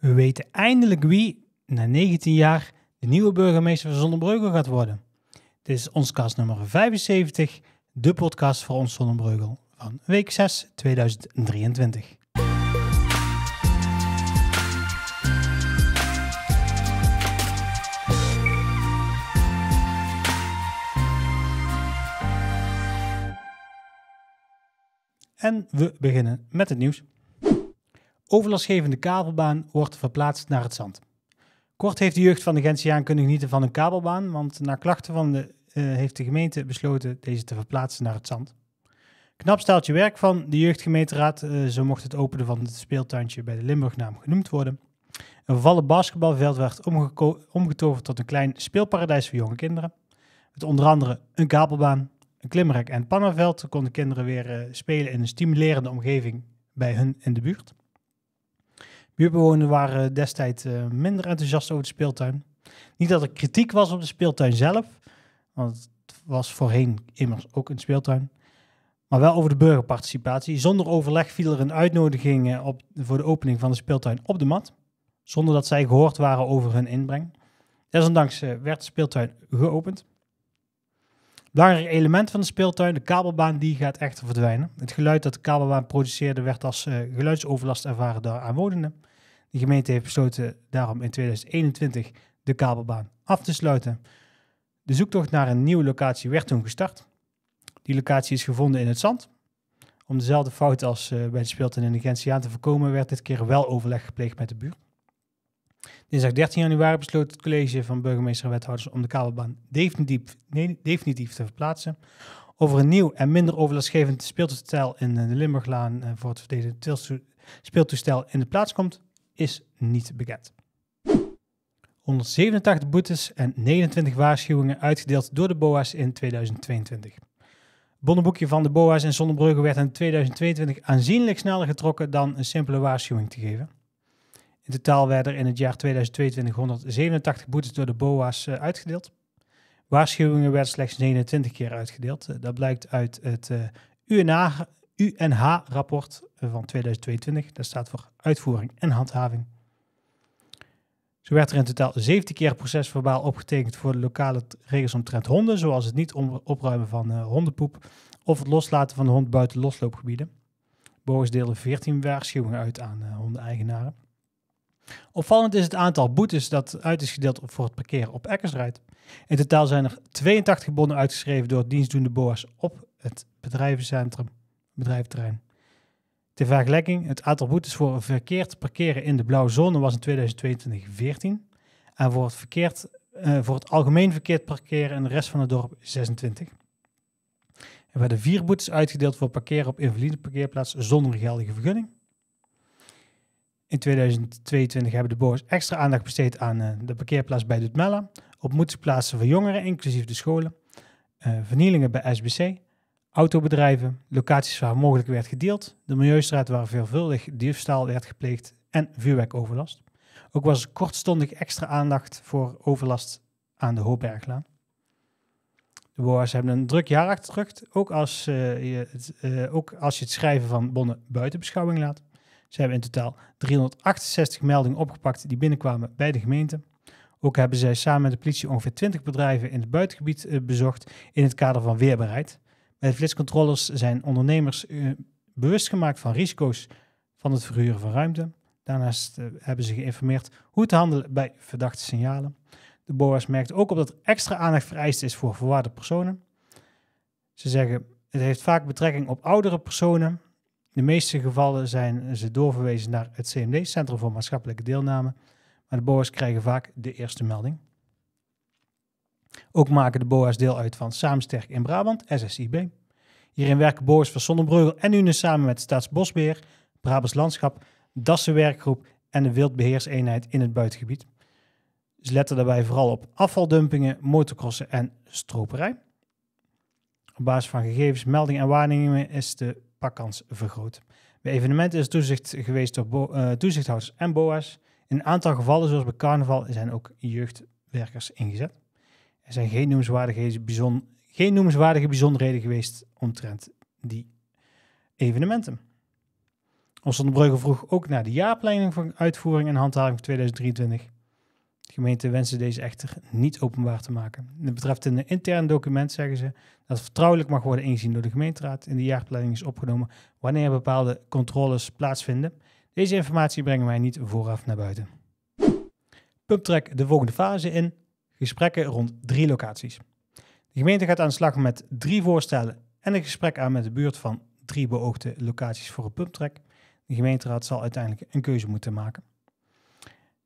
We weten eindelijk wie na 19 jaar de nieuwe burgemeester van Zonnebreugel gaat worden. Dit is ons kast nummer 75, de podcast voor ons Zonnebreugel van week 6 2023. En we beginnen met het nieuws. Overlastgevende kabelbaan wordt verplaatst naar het zand. Kort heeft de jeugd van de Gentiaan kunnen genieten van een kabelbaan, want na klachten van de, eh, heeft de gemeente besloten deze te verplaatsen naar het zand. Knap staaltje werk van de jeugdgemeenteraad, uh, zo mocht het openen van het speeltuintje bij de Limburgnaam genoemd worden. Een vervallen basketbalveld werd omgetoverd tot een klein speelparadijs voor jonge kinderen. Met onder andere een kabelbaan, een klimrek en pannenveld konden kinderen weer eh, spelen in een stimulerende omgeving bij hun in de buurt. Buurbewoners waren destijds eh, minder enthousiast over de speeltuin. Niet dat er kritiek was op de speeltuin zelf, want het was voorheen immers ook een speeltuin. Maar wel over de burgerparticipatie. Zonder overleg viel er een uitnodiging eh, op, voor de opening van de speeltuin op de mat. Zonder dat zij gehoord waren over hun inbreng. Desondanks eh, werd de speeltuin geopend. Belangrijk element van de speeltuin, de kabelbaan, die gaat echter verdwijnen. Het geluid dat de kabelbaan produceerde werd als geluidsoverlast ervaren door aanwonenden. De gemeente heeft besloten daarom in 2021 de kabelbaan af te sluiten. De zoektocht naar een nieuwe locatie werd toen gestart. Die locatie is gevonden in het zand. Om dezelfde fout als eh, bij de speeltuin in de Gentiaan te voorkomen, werd dit keer wel overleg gepleegd met de buurt. Dinsdag 13 januari besloot het college van burgemeester en wethouders om de kabelbaan definitief, definitief te verplaatsen. Over een nieuw en minder overlastgevend speeltoestel in eh, de Limburglaan eh, voor het verdedigde speeltoestel in de plaats komt is niet bekend. 187 boetes en 29 waarschuwingen uitgedeeld door de BOA's in 2022. Het bonnenboekje van de BOA's in Zonnebrugge werd in 2022 aanzienlijk sneller getrokken dan een simpele waarschuwing te geven. In totaal werden er in het jaar 2022 187 boetes door de BOA's eh, uitgedeeld. Waarschuwingen werden slechts 29 keer uitgedeeld. Eh, dat blijkt uit het uh, eh, UNA, UNH-rapport van 2022. Dat staat voor uitvoering en handhaving. Zo werd er in totaal 17 keer procesverbaal opgetekend voor de lokale regels omtrent honden, zoals het niet opruimen van eh, hondenpoep of het loslaten van de hond buiten losloopgebieden. Boers deelden 14 waarschuwingen uit aan uh, hondeneigenaren. Opvallend is het aantal boetes dat uit is gedeeld voor het parkeren op Eckersrijd. In totaal zijn er 82 bonnen uitgeschreven door dienstdoende boa's op het bedrijvencentrum bedrijventerrein. Ter vergelijking, het aantal boetes voor verkeerd parkeren in de blauwe zone was in 2022 14 en voor het, verkeerd, eh, voor het algemeen verkeerd parkeren in de rest van het dorp 26. Er werden vier boetes uitgedeeld voor parkeren op invalide parkeerplaats zonder geldige vergunning. In 2022 hebben de boers extra aandacht besteed aan eh, de parkeerplaats bij Dutmella, op voor jongeren, inclusief de scholen, eh, vernielingen bij SBC autobedrijven, locaties waar mogelijk werd gedeeld, de milieustraat waar veelvuldig diefstal werd gepleegd en vuurwerkoverlast. Ook was er kortstondig extra aandacht voor overlast aan de Hoopberglaan. De BOA's hebben een druk jaar achter de ook als, eh, je het, eh, ook als je het schrijven van bonnen buiten beschouwing laat. Ze hebben in totaal 368 meldingen opgepakt die binnenkwamen bij de gemeente. Ook hebben zij samen met de politie ongeveer 20 bedrijven in het buitengebied eh, bezocht in het kader van weerbaarheid. Bij flitscontroles zijn ondernemers eh, bewust gemaakt van risico's van het verhuren van ruimte. Daarnaast eh, hebben ze geïnformeerd hoe te handelen bij verdachte signalen. De BOA's merkt ook op dat er extra aandacht vereist is voor verwaarde personen. Ze zeggen, het heeft vaak betrekking op oudere personen. In De meeste gevallen zijn ze doorverwezen naar het CMD, Centrum voor Maatschappelijke Deelname. Maar de BOA's krijgen vaak de eerste melding. Ook maken de BOA's deel uit van Samensterk in Brabant, SSIB. Hierin werken BOA's van Zonnebreugel en unen samen met Staatsbosbeheer, Brabants Landschap, Dassenwerkgroep en de Wildbeheerseenheid in het buitengebied. Ze dus letten daarbij vooral op afvaldumpingen, motocrossen en stroperij. Op basis van gegevens, meldingen en waarnemingen is de pakkans vergroot. Bij evenementen is toezicht geweest door eh, toezichthouders en BOA's. In een aantal gevallen, zoals bij carnaval, zijn ook jeugdwerkers ingezet. Er zijn geen noemenswaardige, bijzon, geen noemenswaardige bijzonderheden geweest omtrent die evenementen. Ons Brugge vroeg ook naar de jaarplanning van uitvoering en handhaving voor 2023. De gemeente wensen deze echter niet openbaar te maken. Het betreft een intern document, zeggen ze, dat vertrouwelijk mag worden ingezien door de gemeenteraad. In de jaarplanning is opgenomen wanneer bepaalde controles plaatsvinden. Deze informatie brengen wij niet vooraf naar buiten. trek de volgende fase in. Gesprekken rond drie locaties. De gemeente gaat aan de slag met drie voorstellen en een gesprek aan met de buurt van drie beoogde locaties voor een pumptrek. De gemeenteraad zal uiteindelijk een keuze moeten maken.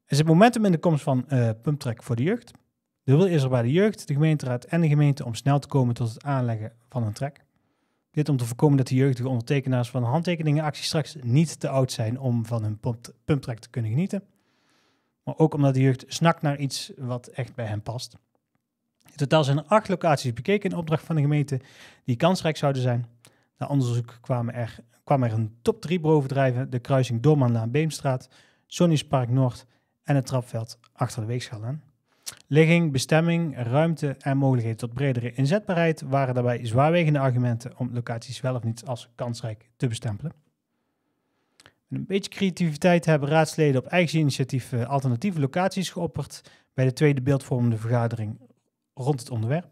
Er zit momentum in de komst van uh, voor de jeugd. De wil is er bij de jeugd, de gemeenteraad en de gemeente om snel te komen tot het aanleggen van een trek. Dit om te voorkomen dat de jeugdige ondertekenaars van de handtekeningenactie straks niet te oud zijn om van hun pumptrek te kunnen genieten. Maar ook omdat de jeugd snakt naar iets wat echt bij hen past. In totaal zijn er acht locaties bekeken in opdracht van de gemeente die kansrijk zouden zijn. Na onderzoek kwam er, kwam er een top 3 bovendrijven: de kruising Doormanlaan Beemstraat, Sonny's Park Noord en het trapveld achter de weegschaal aan. Ligging, bestemming, ruimte en mogelijkheden tot bredere inzetbaarheid waren daarbij zwaarwegende argumenten om locaties wel of niet als kansrijk te bestempelen een beetje creativiteit hebben raadsleden op eigen initiatief eh, alternatieve locaties geopperd bij de tweede beeldvormende vergadering rond het onderwerp.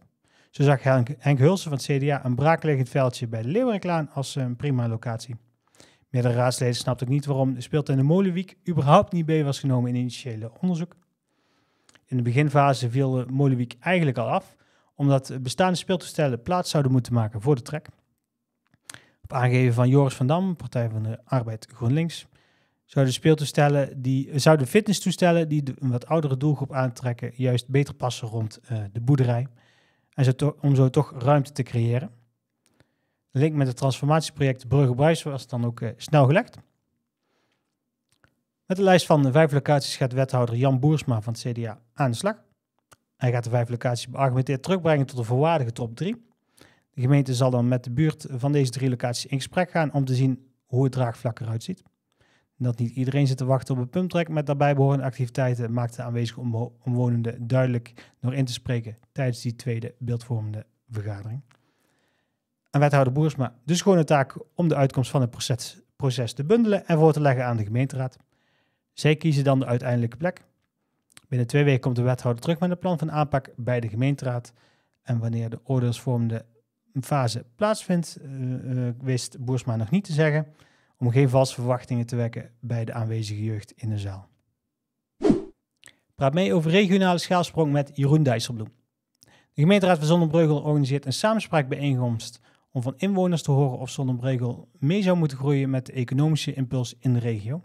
Zo zag Henk, Henk Hulsen van het CDA een braakliggend veldje bij de als eh, een prima locatie. Meerdere raadsleden snapten ook niet waarom de speeltuin de Molenwiek überhaupt niet mee was genomen in initiële onderzoek. In de beginfase viel de Molenwiek eigenlijk al af, omdat bestaande speeltoestellen plaats zouden moeten maken voor de trek aangeven van Joris van Dam, Partij van de Arbeid GroenLinks, zouden speeltoestellen die, zouden fitnesstoestellen die een wat oudere doelgroep aantrekken, juist beter passen rond eh, de boerderij. En om zo toch ruimte te creëren. De link met het transformatieproject Brugge Bruis was dan ook eh, snel gelegd. Met de lijst van de vijf locaties gaat wethouder Jan Boersma van het CDA aan de slag. Hij gaat de vijf locaties beargumenteerd terugbrengen tot de voorwaardige top 3. De gemeente zal dan met de buurt van deze drie locaties in gesprek gaan om te zien hoe het draagvlak eruit ziet. Dat niet iedereen zit te wachten op een pumptrek met daarbij behorende activiteiten maakt de aanwezige omwonenden duidelijk door in te spreken tijdens die tweede beeldvormende vergadering. En wethouder Boersma, dus gewoon de taak om de uitkomst van het proces, proces te bundelen en voor te leggen aan de gemeenteraad. Zij kiezen dan de uiteindelijke plek. Binnen twee weken komt de wethouder terug met een plan van aanpak bij de gemeenteraad. En wanneer de oordeelsvormende fase plaatsvindt, eh, eh, wist Boersma nog niet te zeggen, om geen valse verwachtingen te wekken bij de aanwezige jeugd in de zaal. Praat mee over regionale schaalsprong met Jeroen Dijsselbloem. De gemeenteraad van Zonnebreugel organiseert een samenspraakbijeenkomst om van inwoners te horen of Zonnebreugel mee zou moeten groeien met de economische impuls in de regio.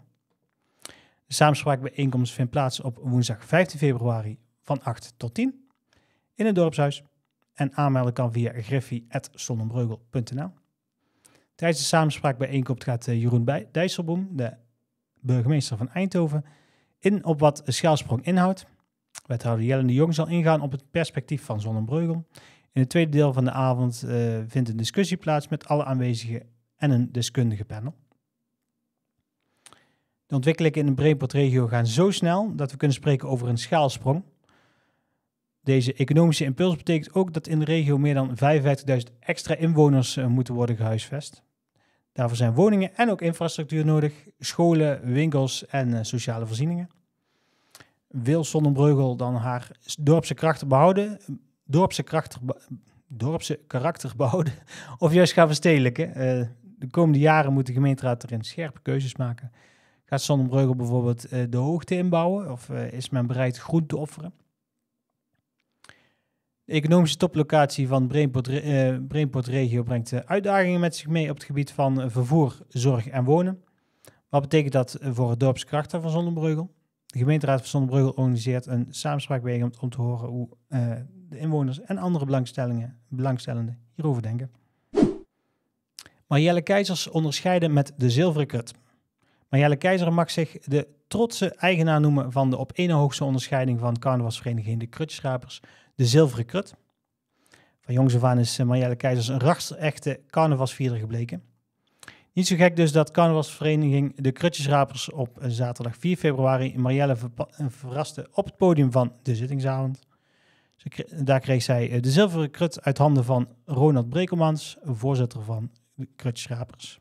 De samenspraakbijeenkomst vindt plaats op woensdag 15 februari van 8 tot 10 in het dorpshuis en aanmelden kan via griffie.sonnenbreugel.nl. Tijdens de samenspraak bijeenkomst gaat eh, Jeroen Dijsselboom, de burgemeester van Eindhoven, in op wat schaalsprong inhoudt. Wethouder Jelle de Jong zal ingaan op het perspectief van Zonnebreugel. In het tweede deel van de avond eh, vindt een discussie plaats met alle aanwezigen en een deskundige panel. De ontwikkelingen in de Brainport-regio gaan zo snel dat we kunnen spreken over een schaalsprong. Deze economische impuls betekent ook dat in de regio meer dan 55.000 extra inwoners eh, moeten worden gehuisvest. Daarvoor zijn woningen en ook infrastructuur nodig, scholen, winkels en eh, sociale voorzieningen. Wil Sonnenbreugel dan haar dorpse krachten behouden, dorpse, krachten, dorpse karakter behouden of juist gaan verstedelijken? Eh, de komende jaren moet de gemeenteraad erin scherpe keuzes maken. Gaat Sonnenbreugel bijvoorbeeld de hoogte inbouwen of is men bereid groen te offeren? De economische toplocatie van Brainport, eh, Brainport Regio brengt eh, uitdagingen met zich mee op het gebied van eh, vervoer, zorg en wonen. Wat betekent dat voor het dorpskrachten van Zonnebreugel? De gemeenteraad van Zonnebreugel organiseert een samenspraakbijeenkomst om, te horen hoe de inwoners en andere belangstellenden hierover denken. Marielle Keizers onderscheiden met de zilveren kut. Marjelle Keizer mag zich de trotse eigenaar noemen van de op ene hoogste onderscheiding van carnavalsvereniging De Krutschrapers, de Zilveren Krut. Van jongs af aan is eh, Marjelle Keizers een echte carnavalsvierder gebleken. Niet zo gek dus dat carnavalsvereniging De Krutschrapers op eh, zaterdag 4 februari Marielle eh, verraste op het podium van de zittingsavond. daar kreeg zij de zilveren krut uit handen van Ronald Brekelmans, voorzitter van De Krutschrapers.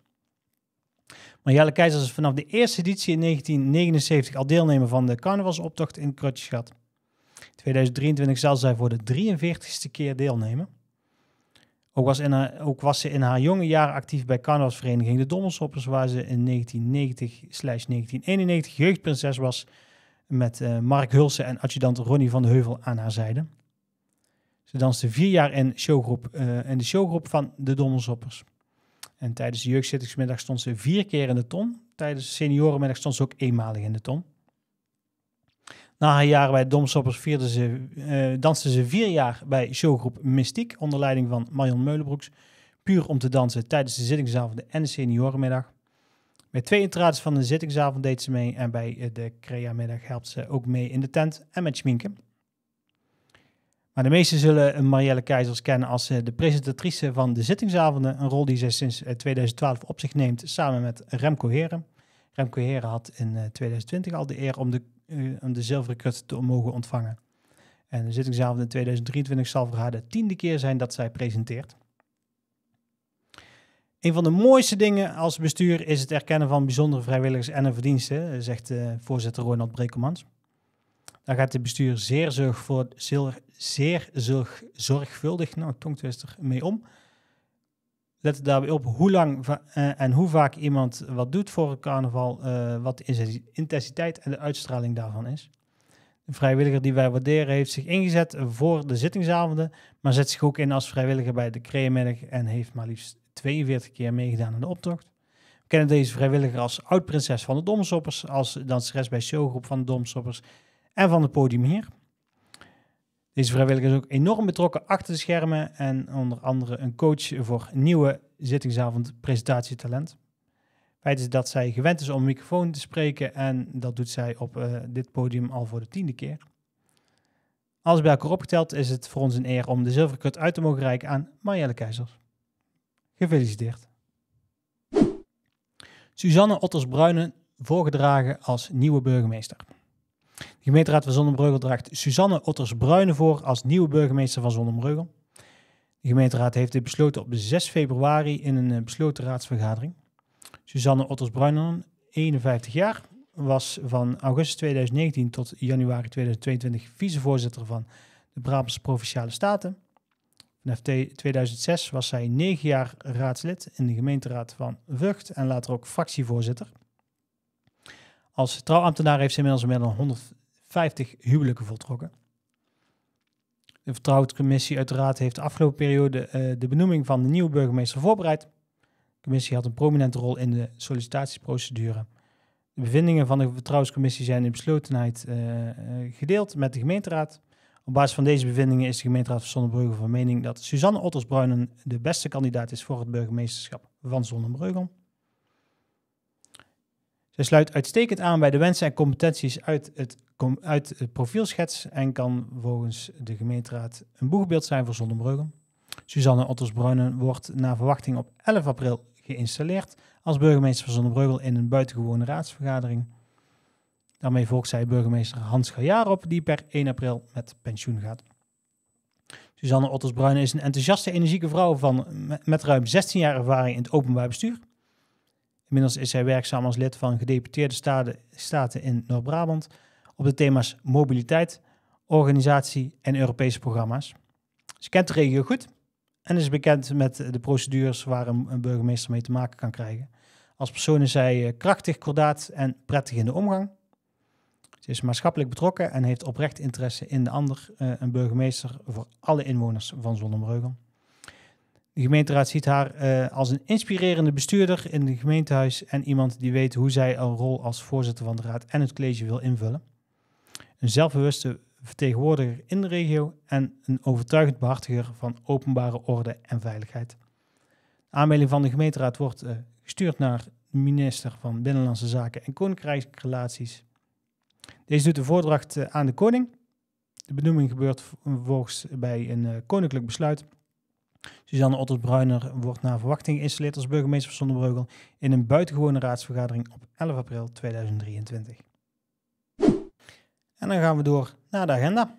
Marielle Keizers is vanaf de eerste editie in 1979 al deelnemer van de carnavalsoptocht in Krutjeschat. In 2023 zal zij voor de 43ste keer deelnemen. Ook was, ook was ze in haar jonge jaren actief bij carnavalsvereniging De Dommelsoppers, waar ze in 1990-1991 jeugdprinses was met eh, Mark Hulsen en adjudant Ronnie van de Heuvel aan haar zijde. Ze danste vier jaar in, showgroep, eh, in de showgroep van De Dommelsoppers. En tijdens de jeugdzittingsmiddag stond ze vier keer in de ton. Tijdens de seniorenmiddag stond ze ook eenmalig in de ton. Na haar jaren bij het vierde ze, eh, danste ze vier jaar bij showgroep Mystiek onder leiding van Marion Meulenbroeks. Puur om te dansen tijdens de zittingsavonden en de seniorenmiddag. Bij twee intrades van de zittingsavond deed ze mee en bij de crea-middag helpt ze ook mee in de tent en met schminken. Maar de meesten zullen Marielle Keizers kennen als eh, de presentatrice van de zittingsavonden. Een rol die zij sinds 2012 eh, op zich neemt samen met Remco Heren. Remco Heren had in 2020 eh, al de eer om de, om de zilveren krut te mogen ontvangen. En de zittingsavond in 2023 zal voor haar de tiende keer zijn dat zij presenteert. Een van de mooiste dingen als bestuur is het erkennen van bijzondere vrijwilligers en hun verdiensten, zegt uh, voorzitter Ronald Brekelmans. Dan gaat het bestuur zeer, zorg voor, zeer, zeer zorg, zorgvuldig, nou, tongtwister, mee om. Let daarbij op hoe lang eh, en hoe vaak iemand wat doet voor een carnaval, uh, wat de intensiteit en de uitstraling daarvan is. De vrijwilliger die wij waarderen heeft zich ingezet voor de zittingsavonden, maar zet zich ook in als vrijwilliger bij de Kreemiddag en heeft maar liefst 42 keer meegedaan aan de optocht. We kennen deze vrijwilliger als oud-prinses van de Domstoppers, als danseres bij showgroep van de Domstoppers en van het podium hier. Deze vrijwilliger is ook enorm betrokken achter de schermen en onder andere een coach voor nieuwe zittingsavond presentatietalent. Feit is dat zij gewend is om microfoon te spreken en dat doet zij op eh, dit podium al voor de tiende keer. Als bij elkaar opgeteld is het voor ons een eer om de zilveren kut uit te mogen reiken aan Marielle Keizers. Gefeliciteerd. Suzanne Otters-Bruinen voorgedragen als nieuwe burgemeester gemeenteraad van Zonnebreugel draagt Suzanne otters voor als nieuwe burgemeester van Zonnebreugel. De gemeenteraad heeft dit besloten op 6 februari in een eh, besloten raadsvergadering. Suzanne Otters-Bruinen, 51 jaar, was van augustus 2019 tot januari 2022 vicevoorzitter van de Brabantse Provinciale Staten. Vanaf 2006 was zij 9 jaar raadslid in de gemeenteraad van Vught en later ook fractievoorzitter. Als trouwambtenaar heeft ze inmiddels meer dan 100 50 huwelijken voltrokken. De vertrouwenscommissie uiteraard heeft de afgelopen periode eh, de benoeming van de nieuwe burgemeester voorbereid. De commissie had een prominente rol in de sollicitatieprocedure. De bevindingen van de vertrouwenscommissie zijn in beslotenheid eh, eh, gedeeld met de gemeenteraad. Op basis van deze bevindingen is de gemeenteraad van Zonnebrugge van mening dat Suzanne Ottersbruinen de beste kandidaat is voor het burgemeesterschap van Zonnebrugge. Ze sluit uitstekend aan bij de wensen en competenties uit het, uit het profielschets en kan volgens de gemeenteraad een boegbeeld zijn voor Zondenbruggen. Suzanne Ottersbruinen wordt naar verwachting op 11 april geïnstalleerd als burgemeester van Zonnebreugel in een buitengewone raadsvergadering. Daarmee volgt zij burgemeester Hans Gajaar op, die per 1 april met pensioen gaat. Suzanne otters is een enthousiaste, energieke vrouw van, met ruim 16 jaar ervaring in het openbaar bestuur. Inmiddels is hij werkzaam als lid van gedeputeerde staten, staten in Noord-Brabant op de thema's mobiliteit, organisatie en Europese programma's. Ze kent de regio goed en is bekend met de procedures waar een, burgemeester mee te maken kan krijgen. Als persoon is zij eh, krachtig, kordaat en prettig in de omgang. Ze is maatschappelijk betrokken en heeft oprecht interesse in de ander, eh, een burgemeester voor alle inwoners van Zonnebreugel. De gemeenteraad ziet haar eh, als een inspirerende bestuurder in het gemeentehuis en iemand die weet hoe zij een rol als voorzitter van de raad en het college wil invullen. Een zelfbewuste vertegenwoordiger in de regio en een overtuigend behartiger van openbare orde en veiligheid. De aanmelding van de gemeenteraad wordt eh, gestuurd naar de minister van Binnenlandse Zaken en koninkrijksrelaties. Deze doet de voordracht eh, aan de koning. De benoeming gebeurt vervolgens bij een koninklijk besluit Suzanne Otters-Bruiner wordt naar verwachting geïnstalleerd als burgemeester van Zonderbreugel in een buitengewone raadsvergadering op 11 april 2023. En dan gaan we door naar de agenda.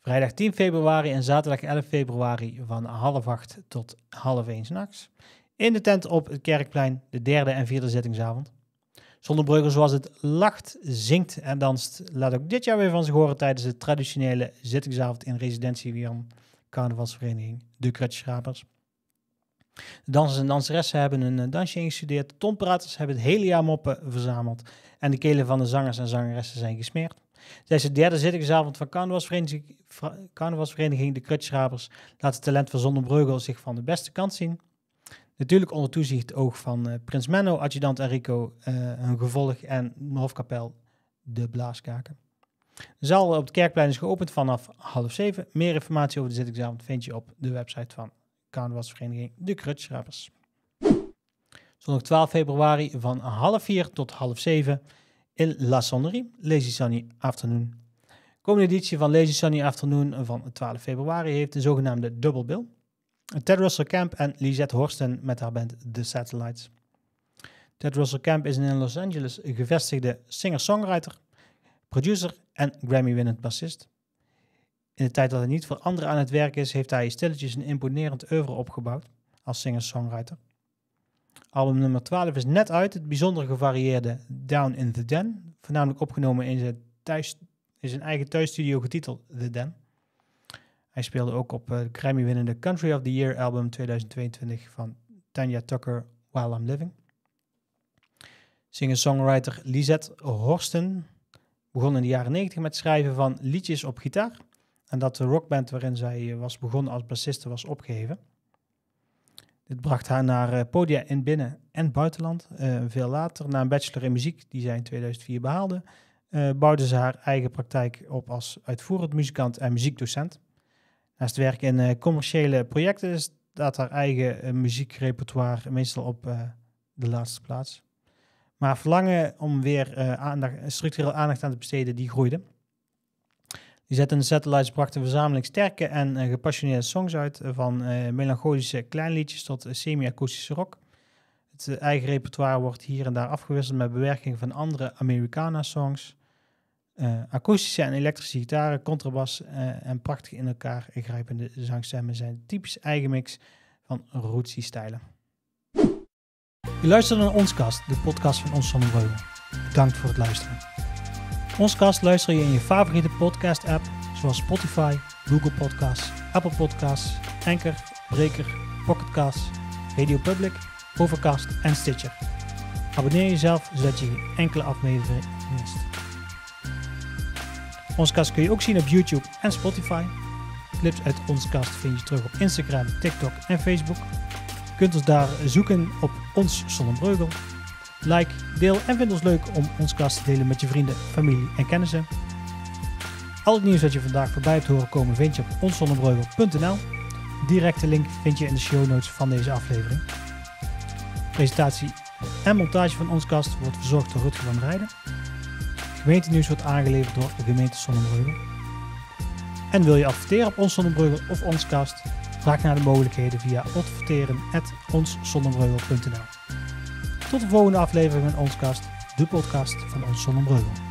Vrijdag 10 februari en zaterdag 11 februari van half acht tot half één s'nachts. In de tent op het Kerkplein, de derde en vierde zittingsavond. Zonnebreugel zoals het lacht, zingt en danst, laat ook dit jaar weer van zich horen tijdens de traditionele zittingsavond in residentie Wian carnavalsvereniging De Kretschrapers. dansers en danseressen hebben een eh, dansje ingestudeerd. tonpraters hebben het hele jaar moppen verzameld. En de kelen van de zangers en zangeressen zijn gesmeerd. Deze de derde zittingsavond van carnavalsvereniging, De Krutsschrapers laat het talent van Zonnebreugel zich van de beste kant zien. Natuurlijk onder toezicht oog van eh, Prins Menno, adjudant Enrico, uh, hun gevolg en Hofkapel, de blaaskaken. De zaal op het kerkplein is geopend vanaf half zeven. Meer informatie over de zittingsavond vind je op de website van Vereniging De Krutschrappers. Zondag 12 februari van half vier tot half zeven in La Sonnerie, Lazy Sunny Afternoon. De komende editie van Lazy Sunny Afternoon van 12 februari heeft de zogenaamde Double Bill. Ted Russell Camp en Lisette Horsten met haar band The Satellites. Ted Russell Camp is een in Los Angeles gevestigde singer-songwriter producer en Grammy-winnend bassist. In de tijd dat hij niet voor anderen aan het werk is, heeft hij stilletjes een imponerend oeuvre opgebouwd als singer-songwriter. Album nummer 12 is net uit, het bijzonder gevarieerde Down in the Den, voornamelijk opgenomen in zijn, thuis, eigen thuisstudio getiteld The Den. Hij speelde ook op eh, de Grammy-winnende Country of the Year album 2022 van Tanya Tucker, While I'm Living. Singer-songwriter Lizette Horsten begon in de jaren 90 met schrijven van liedjes op gitaar. En dat de rockband waarin zij eh, was begonnen als bassiste was opgeheven. Dit bracht haar naar eh, podia in binnen- en buitenland. Eh, veel later, na een bachelor in muziek die zij in 2004 behaalde, uh, bouwde ze haar eigen praktijk op als uitvoerend muzikant en muziekdocent. Naast werk in commerciële projecten staat haar eigen muziekrepertoire meestal op de laatste plaats. Maar verlangen om weer eh, aandacht, structureel aandacht aan te besteden, die groeide. Die zetten de satellites brachten verzameling sterke en eh, gepassioneerde songs uit, eh, van melancholische kleinliedjes tot semi-akoestische rock. Het eigen repertoire wordt hier en daar afgewisseld met bewerking van andere Americana-songs. akoestische en elektrische gitaren, contrabas en prachtig in elkaar grijpende zangstemmen zijn typisch eigen mix van rootsy-stijlen. Je luistert naar Kast, de podcast van Ons Zonder Breugel. Bedankt voor het luisteren. Ons kast luister je in je favoriete podcast-app, zoals Spotify, Google Podcasts, Apple Podcasts, Anchor, Breaker, Pocketcasts, Radio Public, Overcast en Stitcher. Abonneer jezelf zodat je geen enkele aflevering mist. Ons kast kun je ook zien op YouTube en Spotify. Clips uit Ons kast vind je terug op Instagram, TikTok en Facebook kunt ons daar zoeken op ons Zonnebreugel. Like, deel en vind ons leuk om ons kast te delen met je vrienden, familie en kennissen. Al het nieuws dat je vandaag voorbij hebt horen komen vind je op onszonnebreugel.nl. Directe link vind je in de show notes van deze aflevering. Presentatie en montage van ons kast wordt verzorgd door Rutger van Rijden. nieuws wordt aangeleverd door de gemeente Zonnebreugel. En wil je adverteren op ons Zonnebreugel of ons kast? Raak naar de mogelijkheden via adverteren.onszonnebreugel.nl Tot de volgende aflevering van Onskast, de podcast van Ons Zonnebreugel.